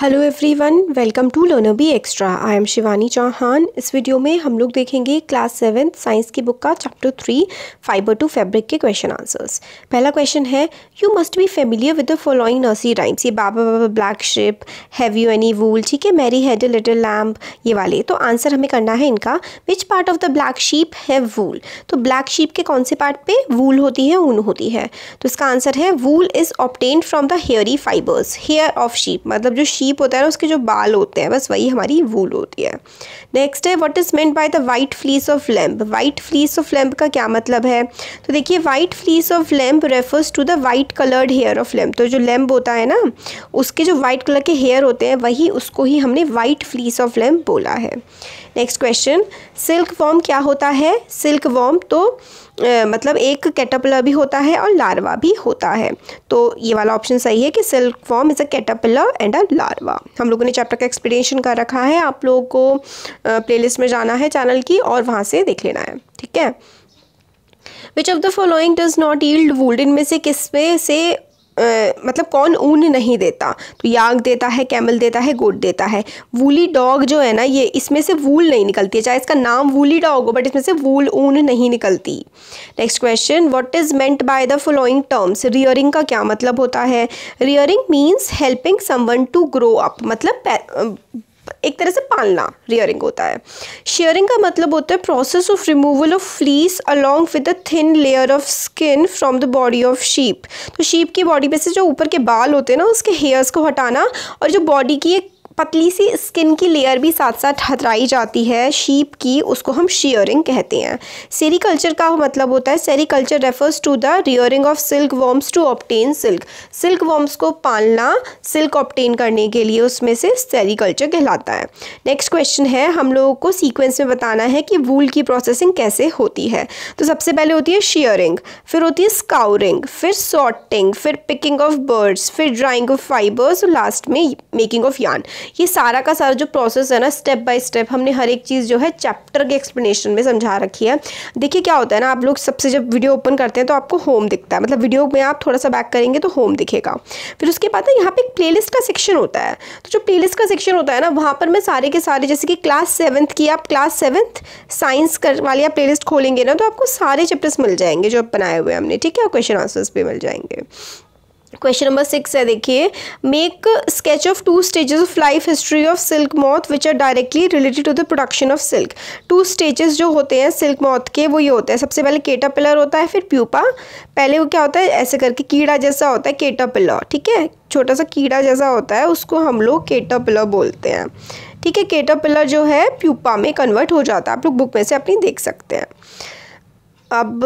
hello everyone welcome to learner be extra I am Shivani Chauhan इस video में हम लोग देखेंगे क्लास सेवेंथ साइंस की बुक का chapter three fibre to fabric के क्वेश्चन आंसर्स पहला क्वेश्चन है you must be familiar with the following nursery rhymes ये baa baa black sheep have you any wool ठीक है मैरी हैड लिटिल लैम्प ये वाले तो आंसर हमें करना है इनका which part of the black sheep है वूल तो ब्लैक शीप के कौन से पार्ट पे वूल होती है ऊन होती है तो इसका आंसर है wool is obtained from the hairy fibres hair of sheep मतलब जो शीप होता है ना उसके जो बाल होते हैं बस वही हमारी वूल होती है नेक्स्ट है what is meant by the white fleece of lamb white fleece of lamb का क्या मतलब है तो देखिए white fleece of lamb refers to the white coloured hair of lamb तो जो लैम्प होता है ना उसके जो वाइट कलर के हेयर होते हैं वही उसको ही हमने वाइट फ्लीस ऑफ लैम्प बोला है नेक्स्ट क्वेश्चन सिल्क वॉम क्या होता है सिल्क वॉम तो आ, मतलब एक कैटापिलर भी होता है और लार्वा भी होता है तो ये वाला ऑप्शन सही है कि silk worm is a caterpillar and a larva कारवा हम लोगों ने चैप्टर का एक्सप्लेनेशन कर रखा है आप लोगों को प्लेलिस्ट में जाना है चैनल की और वहाँ से देख लेना है ठीक है which of the following does not yield wool इनमें से किस में से आ, मतलब कौन ऊन नहीं देता तो याग देता है कैमल देता है गोट देता है वूली डॉग जो है ना ये इसमें से वूल नहीं निकलती है चाहे इसका नाम वूली डॉग हो बट इसमें से वूल ऊन नहीं निकलती next question what is meant by the following terms rearing का क्या मतलब होता है rearing means helping someone to grow up मतलब एक तरह से पालना रियरिंग होता है शेयरिंग का मतलब होता है process of removal of fleece along with a thin layer of skin from the body of sheep तो शीप की बॉडी पे से जो ऊपर के बाल होते हैं ना उसके हेयर्स को हटाना और जो बॉडी की एक पतली सी स्किन की लेयर भी साथ साथ हथराई जाती है शीप की उसको हम शेयरिंग कहते हैं सेरिकल्चर का मतलब होता है sericulture refers to the rearing of silk worms to obtain silk silk worms को पालना सिल्क ऑप्टेन करने के लिए उसमें से सेरिकल्चर कहलाता है नेक्स्ट क्वेश्चन है हम लोगों को सीक्वेंस में बताना है कि वूल की प्रोसेसिंग कैसे होती है तो सबसे पहले होती है शेयरिंग फिर होती है स्काउरिंग फिर सॉटिंग फिर पिकिंग ऑफ बर्ड्स फिर ड्राइंग ऑफ फाइबर्स और लास्ट में मेकिंग ऑफ यान ये सारा का सारा जो प्रोसेस है ना स्टेप बाय स्टेप हमने हर एक चीज़ जो है चैप्टर के एक्सप्लेनेशन में समझा रखी है देखिए क्या होता है ना आप लोग सबसे जब वीडियो ओपन करते हैं तो आपको होम दिखता है मतलब वीडियो में आप थोड़ा सा बैक करेंगे तो होम दिखेगा फिर उसके बाद ना यहाँ पे एक प्ले का सेक्शन होता है तो जो प्ले का सेक्शन होता है ना वहाँ पर मैं सारे के सारे जैसे कि क्लास सेवन्थ की आप क्लास सेवन्थ साइंस कर वाली आप प्लेलिस्ट खोलेंगे ना तो आपको सारे चैप्टर्स मिल जाएंगे जो आप बनाए हुए हमने ठीक है क्वेश्चन आंसर्स भी मिल जाएंगे क्वेश्चन नंबर सिक्स है देखिए make sketch of two stages of life history of silk moth which are directly related to the production of silk two stages जो होते हैं सिल्क मॉथ के वो ये होते हैं सबसे पहले केटा पिलर होता है फिर प्यूपा पहले वो क्या होता है ऐसे करके कीड़ा जैसा होता है केटा पिलर ठीक है छोटा सा कीड़ा जैसा होता है उसको हम लोग केटा पिलर बोलते हैं ठीक है केटा पिलर जो है प्यूपा में कन्वर्ट हो जाता है आप लोग बुक में से अपनी देख सकते हैं अब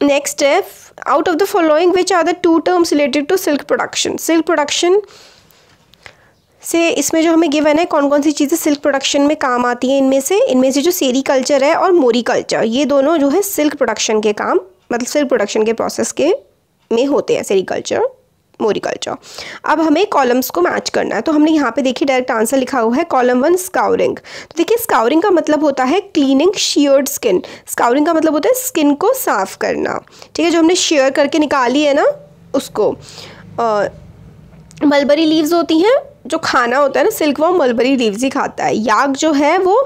next if out of the following which are the two terms related to silk production silk production से इसमें जो हमें गिवन है कौन कौन सी चीज़ें सिल्क प्रोडक्शन में काम आती हैं इनमें से इनमें से जो सेरी कल्चर है और मोरी कल्चर ये दोनों जो है सिल्क प्रोडक्शन के काम मतलब सिल्क प्रोडक्शन के प्रोसेस के में होते हैं सेरी कल्चर मोरिकल्चर अब हमें कॉलम्स को मैच करना है तो हमने यहाँ पे देखिए डायरेक्ट आंसर लिखा हुआ है कॉलम वन स्काउरिंग तो देखिए स्काउरिंग का मतलब होता है क्लीनिंग शियर्ड स्किन स्काउरिंग का मतलब होता है स्किन को साफ करना ठीक है जो हमने शेयर करके निकाली है ना उसको मलबरी लीव्स होती हैं जो खाना होता है ना सिल्क वो मलबरी लीव्स ही खाता है याक जो है वो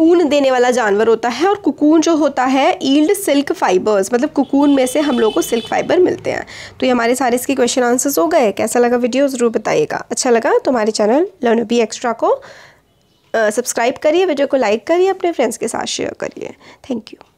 ऊन देने वाला जानवर होता है और कुकून जो होता है ईल्ड सिल्क फाइबर्स मतलब कुकून में से हम लोग को सिल्क फाइबर मिलते हैं तो ये हमारे सारे इसके क्वेश्चन आंसर्स हो गए कैसा लगा वीडियो ज़रूर बताइएगा अच्छा लगा तो हमारे चैनल लर्न बी एक्स्ट्रा को सब्सक्राइब करिए वीडियो को लाइक करिए अपने फ्रेंड्स के साथ शेयर करिए थैंक यू